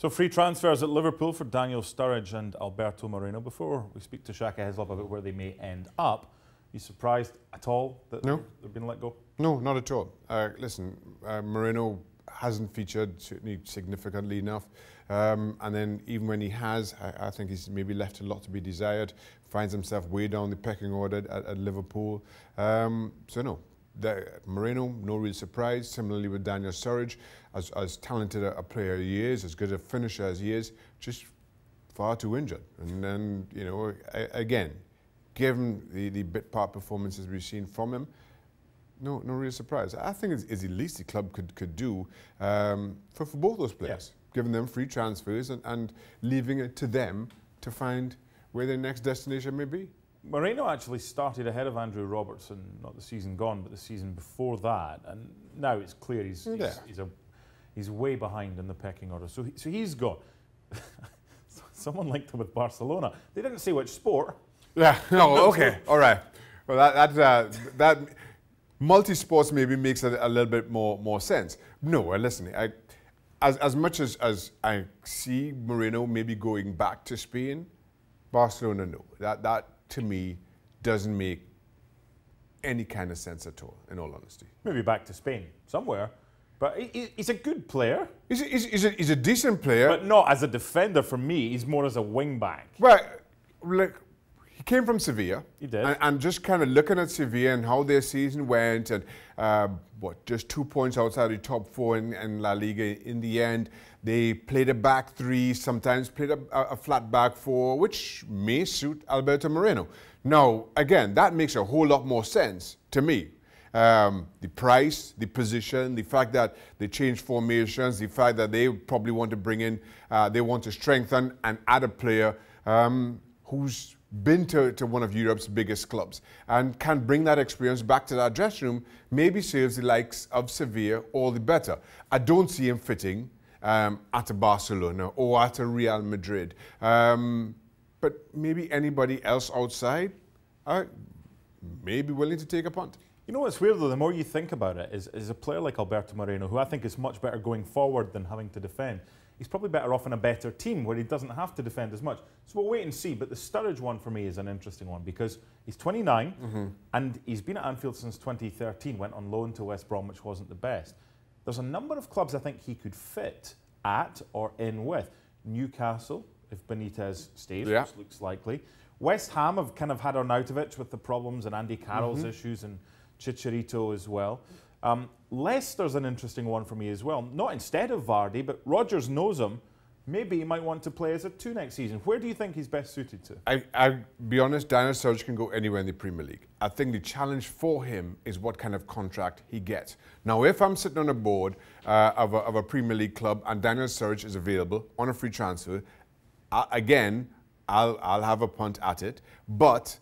So free transfers at Liverpool for Daniel Sturridge and Alberto Moreno. Before we speak to Shaka Hislop about where they may end up, you surprised at all that no. they've been let go? No, not at all. Uh, listen, uh, Moreno hasn't featured certainly significantly enough. Um, and then even when he has, I, I, think he's maybe left a lot to be desired. Finds himself way down the pecking order at, at Liverpool. Um, so no, the, Moreno, no real surprise. Similarly with Daniel Sturridge, as, as talented a, a player he is, as good a finisher as he is, just far too injured. And then, you know, again, given the, the bit part performances we've seen from him, no, no real surprise. I think it's, it's the least the club could, could do um, for, for both those players, yeah. giving them free transfers and, and leaving it to them to find where their next destination may be. Moreno actually started ahead of Andrew Robertson, not the season gone, but the season before that. And now it's clear he's, yeah. he's, he's, a, he's, way behind in the pecking order. So, he, so he's gone. Someone linked him with Barcelona. They didn't say which sport. Yeah, no, okay, all right. Well, that, that, uh, that multi sports maybe makes a, a, little bit more, more sense. No, uh, listen, I, as, as much as, as I see Moreno maybe going back to Spain, Barcelona, no. That, that to me, doesn't make any kind of sense at all, in all honesty. Maybe back to Spain, somewhere. But he's a good player. He's a, he's, a, he's a decent player. But not as a defender for me. He's more as a wing back. Well, like, he came from Sevilla. He did. And, and just kind of looking at Sevilla and how their season went, and uh, what just two points outside the top four in, in, La Liga. In the end, they played a back three, sometimes played a, a flat back four, which may suit Alberto Moreno. Now, again, that makes a whole lot more sense to me um, the price, the position, the fact that they change formations, the fact that they probably want to bring in, uh, they want to strengthen and add a player um, who's been to, to one of Europe's biggest clubs and can bring that experience back to that dressing room, maybe serves the likes of Sevilla all the better. I don't see him fitting um, at a Barcelona or at a Real Madrid. Um, but maybe anybody else outside uh, may be willing to take a punt. You know what's weird though, the more you think about it, is, is a player like Alberto Moreno, who I think is much better going forward than having to defend he's probably better off in a better team where he doesn't have to defend as much. So we'll wait and see. But the Sturridge one for me is an interesting one because he's 29 mm -hmm. and he's been at Anfield since 2013, went on loan to West Brom, which wasn't the best. There's a number of clubs I think he could fit at or in with. Newcastle, if Benitez stays, yeah. which looks likely. West Ham have kind of had on out of it with the problems and Andy Carroll's mm -hmm. issues and Chicharito as well. Um, Leicester's an interesting one for me as well. Not instead of Vardy, but Rogers knows him. Maybe he might want to play as a two next season. Where do you think he's best suited to? I, I'll be honest, Daniel Sturridge can go anywhere in the Premier League. I think the challenge for him is what kind of contract he gets. Now, if I'm sitting on a board uh, of, a, of, a, Premier League club and Daniel Sturridge is available on a free transfer, I, again, I'll, I'll have a punt at it. But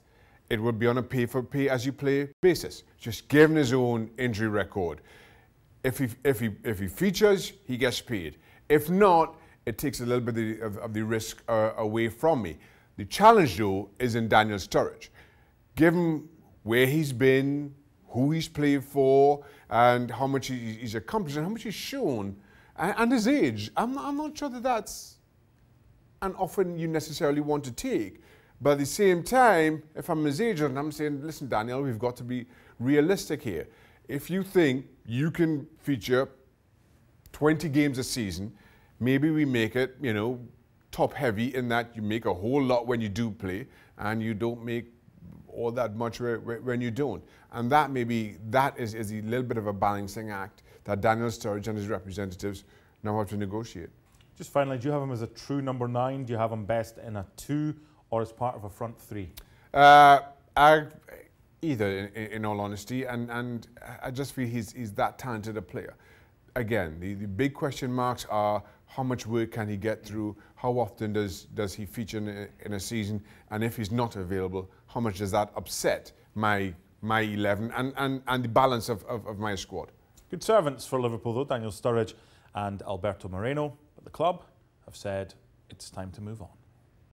it would be on a pay for pay as you play basis, just given his own injury record. If he, if he, if he features, he gets paid. If not, it takes a little bit of, of the risk uh, away from me. The challenge, though, is in Daniel Sturridge. Given where he's been, who he's played for, and how much he's accomplished, and how much he's shown, and, and his age, I'm not, I'm not sure that that's an offer you necessarily want to take. But at the same time, if I'm his agent, I'm saying, listen, Daniel, we've got to be realistic here. If you think you can feature 20 games a season, maybe we make it, you know, top heavy in that you make a whole lot when you do play and you don't make all that much when you don't. And that maybe, that is, is a little bit of a balancing act that Daniel Sturridge and his representatives now have to negotiate. Just finally, do you have him as a true number nine? Do you have him best in a two? or as part of a front three? Uh, I, either, in, in, all honesty, and, and I just feel he's, he's that talented a player. Again, the, the big question marks are how much work can he get through? How often does, does he feature in a, in a season? And if he's not available, how much does that upset my, my 11 and, and, and the balance of, of, of my squad? Good servants for Liverpool, though, Daniel Sturridge and Alberto Moreno. But the club have said it's time to move on.